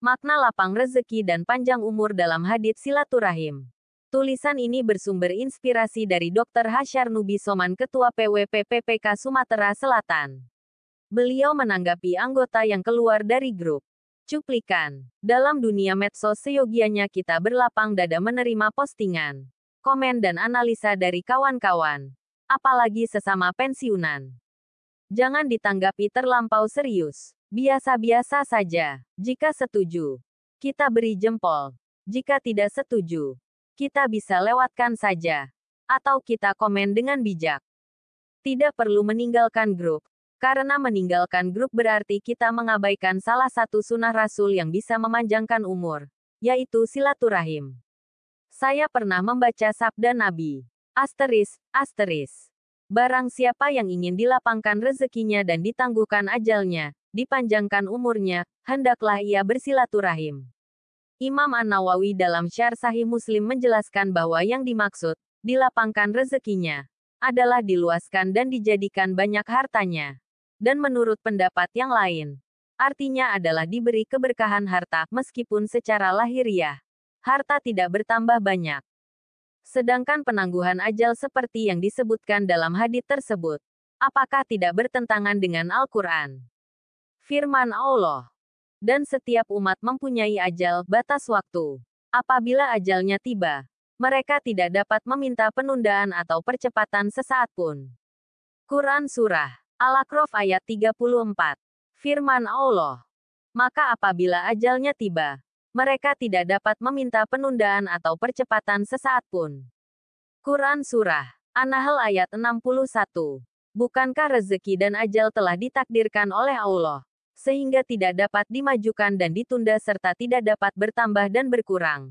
Makna lapang rezeki dan panjang umur dalam hadits silaturahim. Tulisan ini bersumber inspirasi dari Dr. Hasyar Nubi Soman Ketua PWP PPK Sumatera Selatan. Beliau menanggapi anggota yang keluar dari grup. Cuplikan. Dalam dunia medsos seyogianya kita berlapang dada menerima postingan, komen dan analisa dari kawan-kawan. Apalagi sesama pensiunan. Jangan ditanggapi terlampau serius Biasa-biasa saja. Jika setuju, kita beri jempol. Jika tidak setuju, kita bisa lewatkan saja. Atau kita komen dengan bijak. Tidak perlu meninggalkan grup, karena meninggalkan grup berarti kita mengabaikan salah satu sunnah rasul yang bisa memanjangkan umur, yaitu silaturahim. Saya pernah membaca sabda Nabi. Asteris, asteris. Barang siapa yang ingin dilapangkan rezekinya dan ditangguhkan ajalnya, dipanjangkan umurnya, hendaklah ia bersilaturahim. Imam An-Nawawi dalam Syar Sahih Muslim menjelaskan bahwa yang dimaksud, dilapangkan rezekinya, adalah diluaskan dan dijadikan banyak hartanya. Dan menurut pendapat yang lain, artinya adalah diberi keberkahan harta meskipun secara lahiriah, harta tidak bertambah banyak. Sedangkan penangguhan ajal seperti yang disebutkan dalam hadis tersebut, apakah tidak bertentangan dengan Al-Quran? Firman Allah. Dan setiap umat mempunyai ajal, batas waktu. Apabila ajalnya tiba, mereka tidak dapat meminta penundaan atau percepatan sesaat pun. Quran Surah Al-A'raf ayat 34 Firman Allah Maka apabila ajalnya tiba, mereka tidak dapat meminta penundaan atau percepatan sesaat pun. Quran Surah An-Nahl ayat 61 Bukankah rezeki dan ajal telah ditakdirkan oleh Allah? sehingga tidak dapat dimajukan dan ditunda serta tidak dapat bertambah dan berkurang.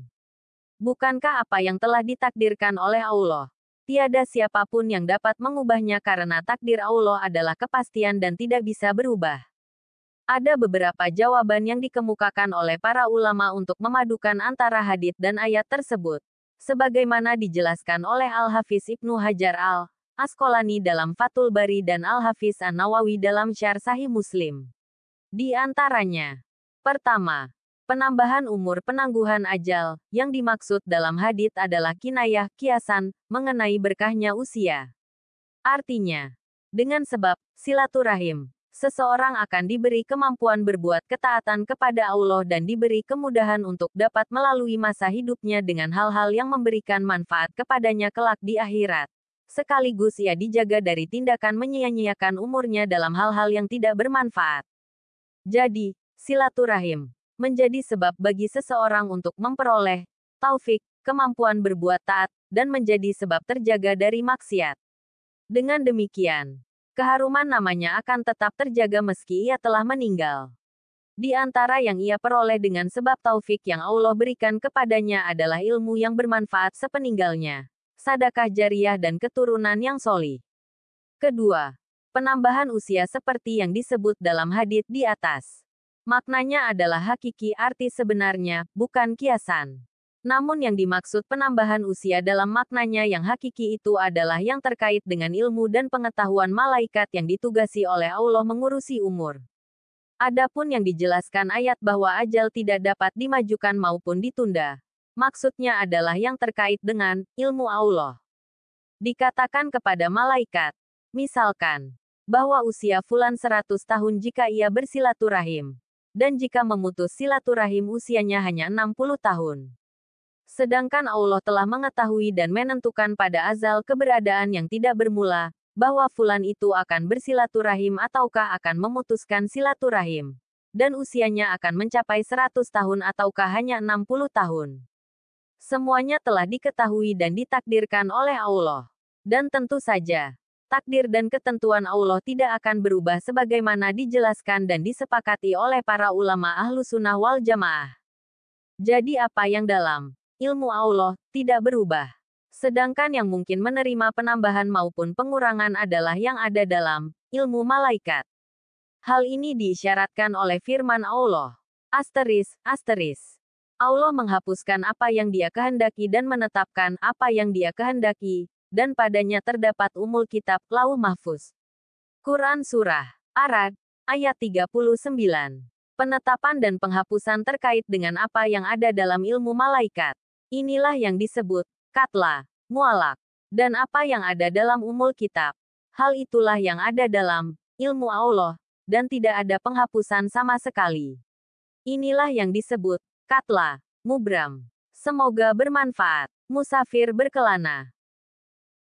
Bukankah apa yang telah ditakdirkan oleh Allah? Tiada siapapun yang dapat mengubahnya karena takdir Allah adalah kepastian dan tidak bisa berubah. Ada beberapa jawaban yang dikemukakan oleh para ulama untuk memadukan antara hadith dan ayat tersebut sebagaimana dijelaskan oleh Al-Hafiz Ibnu Hajar Al, Asqalani dalam Fatul Bari dan Al-Hafiz An-Nawawi dalam Syar Sahih Muslim. Di antaranya, pertama, penambahan umur penangguhan ajal, yang dimaksud dalam hadith adalah kinayah kiasan mengenai berkahnya usia. Artinya, dengan sebab silaturahim, seseorang akan diberi kemampuan berbuat ketaatan kepada Allah dan diberi kemudahan untuk dapat melalui masa hidupnya dengan hal-hal yang memberikan manfaat kepadanya kelak di akhirat. Sekaligus ia dijaga dari tindakan menyia-nyiakan umurnya dalam hal-hal yang tidak bermanfaat. Jadi, silaturahim menjadi sebab bagi seseorang untuk memperoleh taufik, kemampuan berbuat taat, dan menjadi sebab terjaga dari maksiat. Dengan demikian, keharuman namanya akan tetap terjaga meski ia telah meninggal. Di antara yang ia peroleh dengan sebab taufik yang Allah berikan kepadanya adalah ilmu yang bermanfaat sepeninggalnya, sadakah jariah dan keturunan yang soli. Kedua, Penambahan usia seperti yang disebut dalam hadith di atas. Maknanya adalah hakiki arti sebenarnya, bukan kiasan. Namun yang dimaksud penambahan usia dalam maknanya yang hakiki itu adalah yang terkait dengan ilmu dan pengetahuan malaikat yang ditugasi oleh Allah mengurusi umur. Adapun yang dijelaskan ayat bahwa ajal tidak dapat dimajukan maupun ditunda. Maksudnya adalah yang terkait dengan ilmu Allah. Dikatakan kepada malaikat, misalkan, bahwa usia Fulan 100 tahun jika ia bersilaturahim. Dan jika memutus silaturahim usianya hanya 60 tahun. Sedangkan Allah telah mengetahui dan menentukan pada azal keberadaan yang tidak bermula, bahwa Fulan itu akan bersilaturahim ataukah akan memutuskan silaturahim. Dan usianya akan mencapai 100 tahun ataukah hanya 60 tahun. Semuanya telah diketahui dan ditakdirkan oleh Allah. Dan tentu saja, takdir dan ketentuan Allah tidak akan berubah sebagaimana dijelaskan dan disepakati oleh para ulama ahlu sunnah wal jamaah. Jadi apa yang dalam ilmu Allah tidak berubah. Sedangkan yang mungkin menerima penambahan maupun pengurangan adalah yang ada dalam ilmu malaikat. Hal ini diisyaratkan oleh firman Allah. Asteris, asteris. Allah menghapuskan apa yang dia kehendaki dan menetapkan apa yang dia kehendaki, dan padanya terdapat umul kitab Lau Mahfuz. Quran Surah Arad, ayat 39. Penetapan dan penghapusan terkait dengan apa yang ada dalam ilmu malaikat. Inilah yang disebut, katla, mualak, dan apa yang ada dalam umul kitab. Hal itulah yang ada dalam ilmu Allah, dan tidak ada penghapusan sama sekali. Inilah yang disebut, katla, mubram. Semoga bermanfaat. Musafir berkelana.